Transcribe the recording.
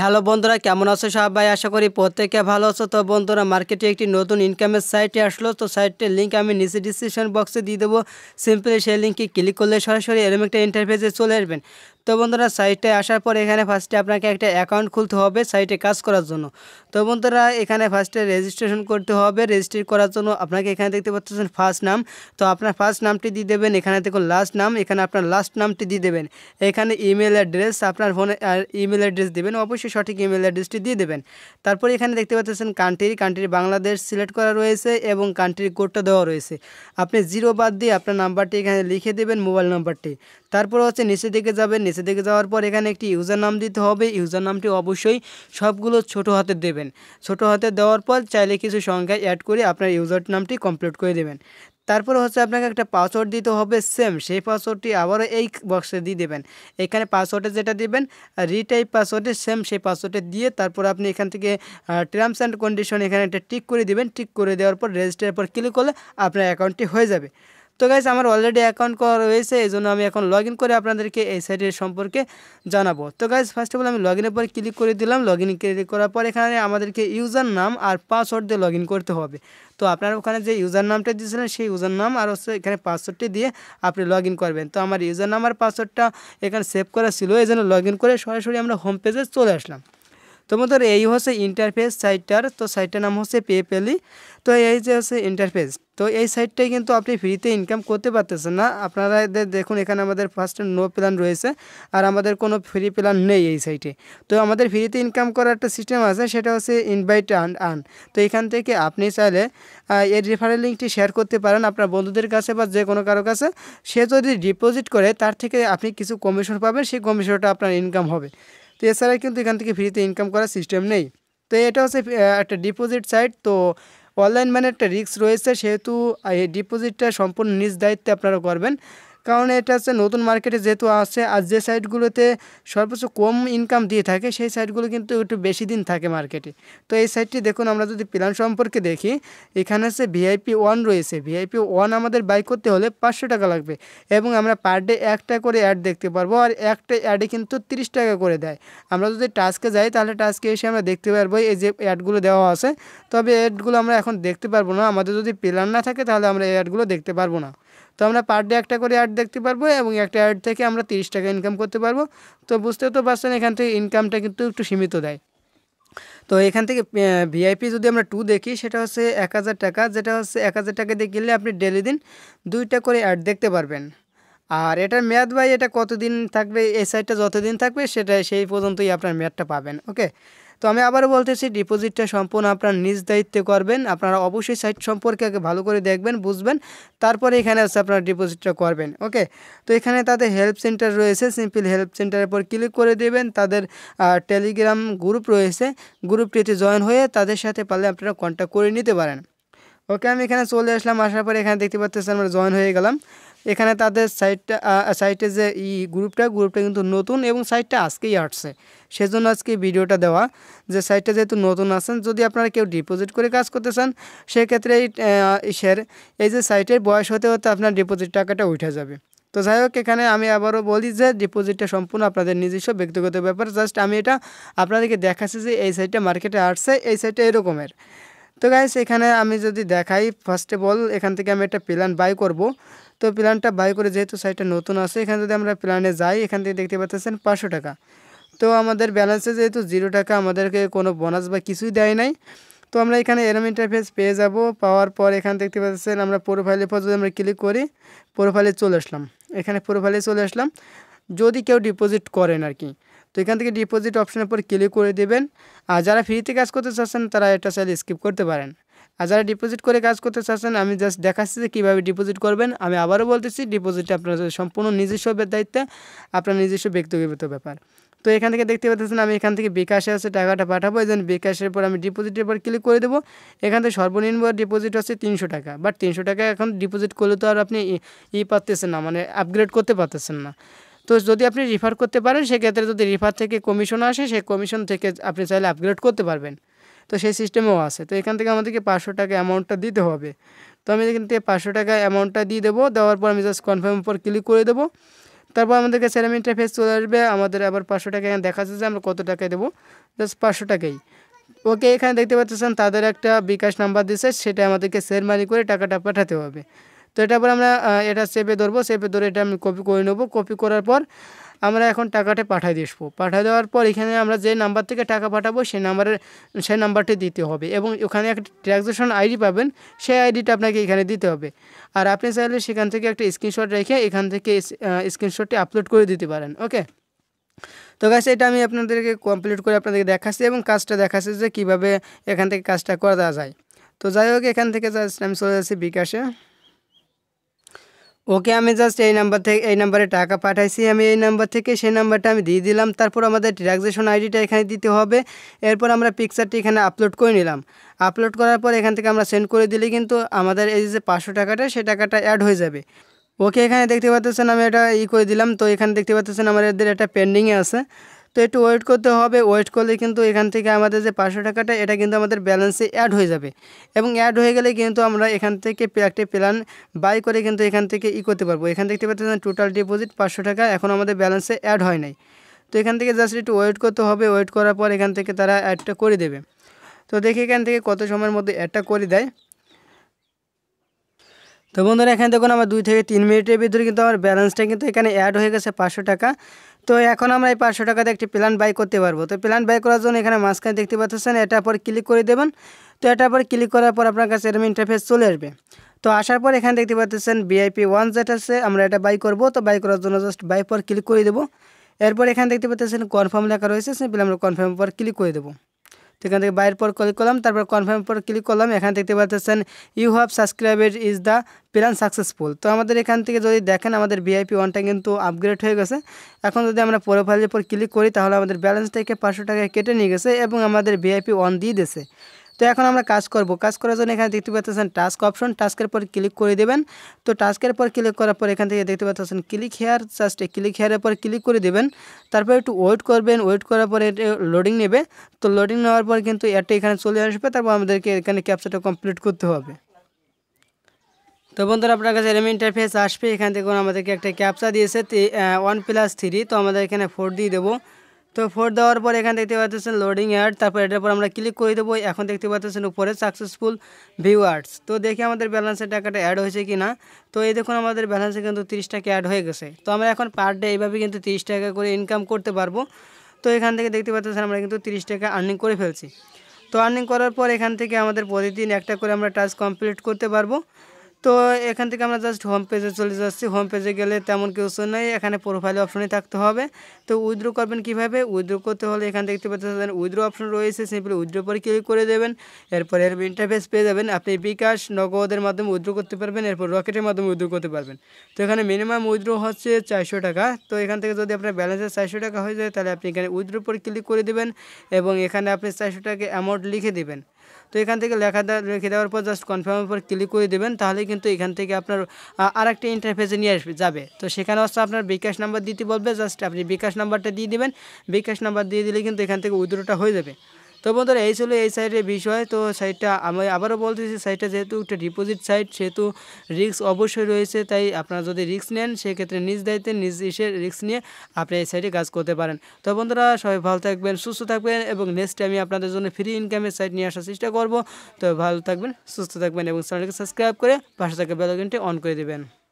hello বন্ধুরা কেমন আছো সব ভাই আশা করি প্রত্যেকে ভালো আছো তো বন্ধুরা মার্কেটে একটি নতুন ইনকামের সাইটে আসলো তো সাইটটির লিঙ্ক আমি নিচে ডিসক্রিপশন বক্সে দিয়ে দেবো সিম্পলি সেই লিঙ্কে ক্লিক করলে সরাসরি এরম একটা ইন্টারফেসে চলে আসবেন তো বন্ধুরা সাইটে আসার পর এখানে ফার্স্টে আপনাকে একটা অ্যাকাউন্ট খুলতে হবে সাইটে কাজ করার জন্য তো বন্ধুরা এখানে ফার্স্টে রেজিস্ট্রেশন করতে হবে রেজিস্ট্রি করার জন্য আপনাকে এখানে দেখতে পাচ্ছেন ফার্স্ট নাম তো আপনার ফার্স্ট নামটি দিয়ে দেবেন এখানে দেখুন লাস্ট নাম এখানে আপনার লাস্ট নামটি দিয়ে দেবেন এখানে ইমেল অ্যাড্রেস আপনার ফোনে আর ইমেল অ্যাড্রেস দেবেন অবশ্যই সঠিক ইমেল অ্যাড্রেসটি দিয়ে দেবেন তারপর এখানে দেখতে পাচ্ছেন কান্ট্রি কান্ট্রি বাংলাদেশ সিলেক্ট করা রয়েছে এবং কান্ট্রির কোডটা দেওয়া রয়েছে আপনি জিরো বাদ দিয়ে আপনার নাম্বারটি এখানে লিখে দেবেন মোবাইল নাম্বারটি তারপর হচ্ছে নিচের দিকে যাবেন নিচে দিকে যাওয়ার পর এখানে একটি ইউজার নাম দিতে হবে ইউজার নামটি অবশ্যই সবগুলো ছোট হাতে দেবেন ছোট হাতে দেওয়ার পর চাইলে কিছু সংখ্যা অ্যাড করে আপনার ইউজার নামটি কমপ্লিট করে দেবেন তারপর হচ্ছে আপনাকে একটা পাসওয়ার্ড দিতে হবে সেম সেই পাসওয়ার্ডটি আবারও এই বক্সে দিয়ে দেবেন এখানে পাসওয়ার্ডে যেটা দেবেন রিটাইপ পাসওয়ার্ডে সেম সেই পাসওয়ার্ডে দিয়ে তারপর আপনি এখান থেকে টার্মস অ্যান্ড কন্ডিশন এখানে একটা টিক করে দেবেন টিক করে দেওয়ার পর রেজিস্টারের পর ক্লিক করলে আপনার অ্যাকাউন্টটি হয়ে যাবে তো গাইজ আমার অলরেডি অ্যাকাউন্ট করা রয়েছে এই জন্য আমি এখন লগ করে আপনাদেরকে এই সাইটের সম্পর্কে জানাবো তো গাইজ ফার্স্ট অফ অল আমি লগ ইনের পরে ক্লিক করে দিলাম লগ ইন ক্লিক করার পর এখানে আমাদেরকে ইউজার নাম আর পাসওয়ার্ড দিয়ে লগ করতে হবে তো আপনার ওখানে যে ইউজার নামটা দিয়েছিলেন সেই ইউজার নাম আর হচ্ছে এখানে পাসওয়ার্ডটি দিয়ে আপনি লগ করবেন তো আমার ইউজার নাম আর পাসওয়ার্ডটা এখানে সেভ করা ছিল এই জন্য লগ করে সরাসরি আমরা হোম পেজে চলে আসলাম তো বন্ধুরা এই হচ্ছে ইন্টারফেস সাইটটার তো সাইটটার নাম হচ্ছে পেপ্যালি তো এই যে হচ্ছে ইন্টারফেস তো এই সাইটটাই কিন্তু আপনি ফ্রিতে ইনকাম করতে পারতেছেন না আপনারা দেখুন এখানে আমাদের ফার্স্ট নো প্ল্যান রয়েছে আর আমাদের কোনো ফ্রি প্ল্যান নেই এই সাইটে তো আমাদের ফ্রিতে ইনকাম করার একটা সিস্টেম আছে সেটা হচ্ছে ইনভাইট আন আন তো এখান থেকে আপনি চাইলে এর রেফারেল লিঙ্কটি শেয়ার করতে পারেন আপনার বন্ধুদের কাছে বা যে কোনো কারো কাছে সে যদি ডিপোজিট করে তার থেকে আপনি কিছু কমিশন পাবেন সেই কমিশনটা আপনার ইনকাম হবে তো এছাড়া কিন্তু এখান থেকে ফ্রিতে ইনকাম করার সিস্টেম নেই তো এটা হচ্ছে একটা ডিপোজিট সাইট তো অনলাইন মানে একটা রিস্ক রয়েছে সেহেতু এই ডিপোজিটটা সম্পূর্ণ নিজ দায়িত্বে আপনারা করবেন কারণ এটা হচ্ছে নতুন মার্কেটে যেহেতু আছে আর যে সাইটগুলোতে সর্বোচ্চ কম ইনকাম দিয়ে থাকে সেই সাইটগুলো কিন্তু একটু বেশি দিন থাকে মার্কেটে তো এই সাইটটি দেখুন আমরা যদি প্ল্যান সম্পর্কে দেখি এখানে হচ্ছে ভিআইপি ওয়ান রয়েছে ভিআইপি ওয়ান আমাদের বাই করতে হলে পাঁচশো টাকা লাগবে এবং আমরা পার ডে একটা করে অ্যাড দেখতে পারবো আর একটা অ্যাডে কিন্তু তিরিশ টাকা করে দেয় আমরা যদি টাস্কে যাই তাহলে টাস্কে এসে আমরা দেখতে পারবো এই যে অ্যাডগুলো দেওয়া আছে তবে অ্যাডগুলো আমরা এখন দেখতে পারবো না আমাদের যদি প্ল্যান না থাকে তাহলে আমরা এই অ্যাডগুলো দেখতে পারবো না তো আমরা পার ডে একটা করে অ্যাড দেখতে পারবো এবং একটা অ্যাড থেকে আমরা তিরিশ টাকা ইনকাম করতে পারবো তো বুঝতে তো পারছেন এখান থেকে ইনকামটা কিন্তু একটু সীমিত দেয় তো এখান থেকে ভিআইপি যদি আমরা টু দেখি সেটা হচ্ছে এক হাজার টাকা যেটা হচ্ছে এক হাজার টাকা দিয়ে কিনলে আপনি ডেলি দিন দুইটা করে অ্যাড দেখতে পারবেন আর এটার মেয়াদ বাই এটা কতদিন থাকবে এই সাইডটা যতদিন থাকবে সেটা সেই পর্যন্তই আপনার মেয়াদটা পাবেন ওকে তো আমি আবারও বলতেছি ডিপোজিটটা সম্পূর্ণ আপনার নিজ দায়িত্বে করবেন আপনারা অবশ্যই সাইট সম্পর্কে আগে ভালো করে দেখবেন বুঝবেন তারপরে এখানে আছে আপনারা ডিপোজিটটা করবেন ওকে তো এখানে তাদের হেল্প সেন্টার রয়েছে সিম্পল হেল্প সেন্টারের পর ক্লিক করে দেবেন তাদের টেলিগ্রাম গ্রুপ রয়েছে গ্রুপটিতে জয়েন হয়ে তাদের সাথে পারলে আপনারা কন্ট্যাক্ট করে নিতে পারেন ওকে আমি এখানে চলে আসলাম আসার পরে এখানে দেখতে পাচ্ছি আমরা জয়েন হয়ে গেলাম এখানে তাদের সাইটটা সাইটে যে ই গ্রুপটা গ্রুপটা কিন্তু নতুন এবং সাইটটা আজকেই আসছে সেজন্য আজকে ভিডিওটা দেওয়া যে সাইটটা যেহেতু নতুন আছেন যদি আপনারা কেউ ডিপোজিট করে কাজ করতে চান সেক্ষেত্রে এই শেয়ার এই যে সাইটের বয়স হতে হতে আপনার ডিপোজিট টাকাটা উঠে যাবে তো যাই হোক এখানে আমি আবারও বলি যে ডিপোজিটটা সম্পূর্ণ আপনাদের নিজস্ব ব্যক্তিগত ব্যাপার জাস্ট আমি এটা আপনাদেরকে দেখাচ্ছি যে এই সাইডটা মার্কেটে আসছে এই সাইডটা এরকমের তো গাইস এখানে আমি যদি দেখাই ফার্স্ট অফ অল এখান থেকে আমি একটা প্ল্যান বাই করব তো প্ল্যানটা বাই করে যেহেতু সাইটটা নতুন আছে এখানে যদি আমরা প্ল্যানে যাই এখান থেকে দেখতে পাচ্ছেন পাঁচশো টাকা তো আমাদের ব্যালেন্সে যেহেতু জিরো টাকা আমাদেরকে কোনো বোনাস বা কিছুই দেয় নাই তো আমরা এখানে এরম ইন্টারফেস পেয়ে যাব পাওয়ার পর এখান দেখতে পাচ্ছেন আমরা প্রোফাইলের পর যদি আমরা ক্লিক করি প্রোফাইলে চলে আসলাম এখানে প্রোফাইলে চলে আসলাম যদি কেউ ডিপোজিট করেন আর কি তো এখান থেকে ডিপোজিট অপশনের পর ক্লিক করে দেবেন আর যারা ফ্রিতে কাজ করতে চাচ্ছেন তারা এটা চাইলে স্কিপ করতে পারেন আর যারা ডিপোজিট করে কাজ করতে চাচ্ছেন আমি জাস্ট দেখাচ্ছি যে কীভাবে ডিপোজিট করবেন আমি আবারও বলতেছি ডিপোজিট আপনার সম্পূর্ণ নিজস্ব দায়িত্বে আপনার নিজস্ব ব্যক্তিগত ব্যাপার তো এখান থেকে দেখতে পাচ্ছেন আমি এখান থেকে বিকাশে আছে টাকাটা পাঠাবো এই বিকাশের পর আমি ডিপোজিটের পর ক্লিক করে দেবো এখান থেকে সর্বনিম্ন ডিপোজিট হচ্ছে তিনশো টাকা বাট তিনশো টাকা এখন ডিপোজিট করলে তো আর আপনি ই পারতেছেন না মানে আপগ্রেড করতে পারতেছেন না তো যদি আপনি রিফার করতে পারেন সেক্ষেত্রে যদি রিফার থেকে কমিশন আসে সেই কমিশন থেকে আপনি চাইলে আপগ্রেড করতে পারবেন তো সেই সিস্টেমেও আছে তো এখান থেকে আমাদেরকে পাঁচশো টাকা অ্যামাউন্টটা দিতে হবে তো আমি এখান থেকে পাঁচশো টাকা অ্যামাউন্টটা দিয়ে দেবো দেওয়ার পর আমি জাস্ট কনফার্ম উপর ক্লিক করে দেবো তারপর আমাদের কাছে এরম ইন্টারফেস চলে আসবে আমাদের আবার পাঁচশো টাকা এখানে দেখা যাচ্ছে যে আমরা কত টাকায় দেবো জাস্ট পাঁচশো টাকাই ওকে এখানে দেখতে পাচ্ছেন তাদের একটা বিকাশ নাম্বার দিচ্ছে সেটা আমাদেরকে শেয়ার মানি করে টাকাটা পাঠাতে হবে তো এটা পর আমরা এটা সেপে ধরবো সেপে ধরে এটা আমি কপি করে নেবো কপি করার পর আমরা এখন টাকাটা পাঠাই আসবো পাঠাই দেওয়ার পর এখানে আমরা যে নাম্বার থেকে টাকা পাঠাবো সেই নাম্বারে সেই নাম্বারটি দিতে হবে এবং ওখানে একটা ট্রানজ্যাকশন আইডি পাবেন সেই আইডিটা আপনাকে এখানে দিতে হবে আর আপনি চাইলে সেখান থেকে একটা স্ক্রিনশট রেখে এখান থেকে স্ক্রিনশটটি আপলোড করে দিতে পারেন ওকে তো গাছ এটা আমি আপনাদেরকে কমপ্লিট করে আপনাদেরকে দেখাচ্ছি এবং কাজটা দেখাচ্ছি যে কীভাবে এখান থেকে কাজটা করা যায় তো যাই হোক এখান থেকে আমি চলে যাচ্ছি বিকাশে ওকে আমি জাস্ট এই নাম্বার থেকে এই নাম্বারে টাকা পাঠাইছি আমি এই নাম্বার থেকে সেই নাম্বারটা আমি দিয়ে দিলাম তারপর আমাদের ট্রানজ্যাকশন আইডিটা এখানে দিতে হবে এরপর আমরা পিকচারটি এখানে আপলোড করে নিলাম আপলোড করার পর এখান থেকে আমরা সেন্ড করে দিলে কিন্তু আমাদের এই যে পাঁচশো টাকাটা সেই টাকাটা অ্যাড হয়ে যাবে ওকে এখানে দেখতে পাচ্ছেন আমি এটা ই করে দিলাম তো এখানে দেখতে পাচ্ছেন আমাদের একটা পেন্ডিংয়ে আছে তো একটু ওয়েট করতে হবে ওয়েট করলে কিন্তু এখান থেকে আমাদের যে পাঁচশো টাকাটা এটা কিন্তু আমাদের ব্যালেন্সে অ্যাড হয়ে যাবে এবং অ্যাড হয়ে গেলে কিন্তু আমরা এখান থেকে একটি প্ল্যান বাই করে কিন্তু এখান থেকে ই করতে পারবো এখান থেকে পাচ্ছেন টোটাল ডিপোজিট পাঁচশো টাকা এখন আমাদের ব্যালেন্সে অ্যাড হয় নাই তো এখান থেকে জাস্ট একটু ওয়েট করতে হবে ওয়েট করার পর এখান থেকে তারা অ্যাডটা করে দেবে তো দেখি এখান থেকে কত সময়ের মধ্যে অ্যাডটা করে দেয় তো বন্ধুরা এখানে দেখুন আমার দুই থেকে তিন মিনিটের ভিতরে কিন্তু আমার ব্যালেন্সটা কিন্তু এখানে অ্যাড হয়ে গেছে পাঁচশো টাকা তো এখন আমরা এই পাঁচশো টাকাতে একটি প্ল্যান বাই করতে পারবো তো প্ল্যান বাই করার জন্য এখানে মাঝখানে দেখতে পাচ্ছেন এটার পর ক্লিক করে দেবেন তো এটার পর ক্লিক করার পর আপনার কাছে এরম ইন্টারফেস চলে আসবে তো আসার পর এখানে দেখতে পাচ্ছেন বিআইপি ওয়ান জেট আছে আমরা এটা বাই করব তো বাই করার জন্য জাস্ট বাই পর ক্লিক করে দেবো এরপর এখানে দেখতে পাচ্ছেন কনফার্ম লেখা রয়েছে সিম্পলি আমরা কনফার্ম পর ক্লিক করে দেবো এখান থেকে বাইরের পর ক্লিক করলাম তারপর কনফার্ম পর ক্লিক করলাম এখান দেখতে পাচ্ছেন you have subscribed is the plan successful তো আমাদের এখান থেকে যদি দেখেন আমাদের ভিআইপি ওয়ানটা কিন্তু আপগ্রেড হয়ে গেছে এখন যদি আমরা প্রোফাইলের উপর ক্লিক করি তাহলে আমাদের ব্যালেন্স থেকে পাঁচশো টাকা কেটে নিয়ে গেছে এবং আমাদের ভিআইপি ওয়ান দিয়ে দিয়েছে তো এখন আমরা কাজ করব কাজ করার জন্য এখানে দেখতে পাচ্ছেন টাস্ক অপশন টাস্কের পর ক্লিক করে দেবেন তো টাস্কের পর ক্লিক করার পর এখান থেকে দেখতে পাচ্ছেন ক্লিক হেয়ার জাস্ট ক্লিক হেয়ারের পর ক্লিক করে দেবেন তারপর একটু ওয়েট করবেন ওয়েট করার পরে লোডিং নেবে তো লোডিং নেওয়ার পর কিন্তু এটা এখানে চলে আসবে তারপর আমাদেরকে এখানে ক্যাপচারটা কমপ্লিট করতে হবে তো বন্ধুরা আপনার কাছে এরম ইন্টারফেস আসবে এখান থেকে আমাদেরকে একটা ক্যাপচা দিয়েছে ওয়ান প্লাস থ্রি তো আমাদের এখানে ফোর দিয়ে দেবো তো ফোর দেওয়ার পর এখানে দেখতে পাচ্ছেন লোডিং অ্যাড তারপর এটার পর আমরা ক্লিক করে দেবো এখন দেখতে পাচ্ছেন উপরে সাকসেসফুল ভিউয়ার্স তো দেখি আমাদের ব্যালেন্সের টাকাটা অ্যাড হয়েছে কি না তো এই দেখুন আমাদের ব্যালেন্সে কিন্তু তিরিশ টাকা অ্যাড হয়ে গেছে তো আমরা এখন পার ডে এইভাবে কিন্তু তিরিশ টাকা করে ইনকাম করতে পারবো তো এখান থেকে দেখতে পাচ্ছেন আমরা কিন্তু তিরিশ টাকা আর্নিং করে ফেলছি তো আর্নিং করার পর এখান থেকে আমাদের প্রতিদিন একটা করে আমরা টাস্ক কমপ্লিট করতে পারবো তো এখান থেকে আমরা জাস্ট হোম পেজে চলে যাচ্ছি হোম পেজে গেলে তেমন কিছু নেই এখানে প্রোফাইল অপশনে থাকতে হবে তো উইথড্রো করবেন কিভাবে উইথড্রো করতে হলে এখান দেখতে পাচ্ছেন উইথড্রো অপশন রয়েছে সিম্পলি উইথড্রো পরে ক্লিক করে দেবেন এরপর এর ইন্টারফেস পেয়ে যাবেন আপনি বিকাশ নগদের মাধ্যমে উইথড্রো করতে পারবেন এরপর রকেটের মাধ্যমে উইথড্রো করতে পারবেন তো এখানে মিনিমাম উইথড্রো হচ্ছে চারশো টাকা তো এখান থেকে যদি আপনার ব্যালেন্সে চারশো টাকা হয়ে যায় তাহলে আপনি এখানে উইথড্রো পরে ক্লিক করে দেবেন এবং এখানে আপনি চারশো টাকা অ্যামাউন্ট লিখে দেবেন তো এখান থেকে লেখা রেখে দেওয়ার পর জাস্ট কনফার্ম উপর ক্লিক করে দেবেন তাহলে কিন্তু এখান থেকে আপনার আর একটা ইন্টারফেসে নিয়ে আসবে যাবে তো সেখানে হচ্ছে আপনার বিকাশ নাম্বার দিতে বলবে জাস্ট আপনি বিকাশ নাম্বারটা দিয়ে দেবেন বিকাশ নাম্বার দিয়ে দিলে কিন্তু এখান থেকে উইথড্রোটা হয়ে যাবে তো বন্ধুরা এই ছিল এই সাইটের বিষয় তো সাইটটা আমি আবারও বলতেছি সাইটটা যেহেতু একটা ডিপোজিট সাইট সেহেতু রিস্ক অবশ্যই রয়েছে তাই আপনারা যদি রিস্ক নেন সেক্ষেত্রে নিজ দায়িত্বে নিজ এসে রিস্ক নিয়ে আপনি এই সাইটে কাজ করতে পারেন তো বন্ধুরা সবাই ভালো থাকবেন সুস্থ থাকবেন এবং নেক্সট আমি আপনাদের জন্য ফ্রি ইনকামের সাইট নিয়ে আসার চেষ্টা করবো তো ভালো থাকবেন সুস্থ থাকবেন এবং চ্যানেলকে সাবস্ক্রাইব করে পাশে থাকা বেলাকিনটি অন করে দেবেন